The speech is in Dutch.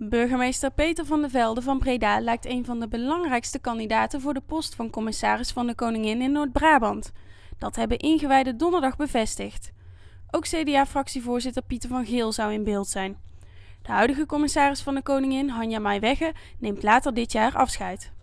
Burgemeester Peter van der Velde van Breda lijkt een van de belangrijkste kandidaten voor de post van commissaris van de Koningin in Noord-Brabant. Dat hebben ingewijden donderdag bevestigd. Ook CDA-fractievoorzitter Pieter van Geel zou in beeld zijn. De huidige commissaris van de Koningin, Hanja Maiwegge, neemt later dit jaar afscheid.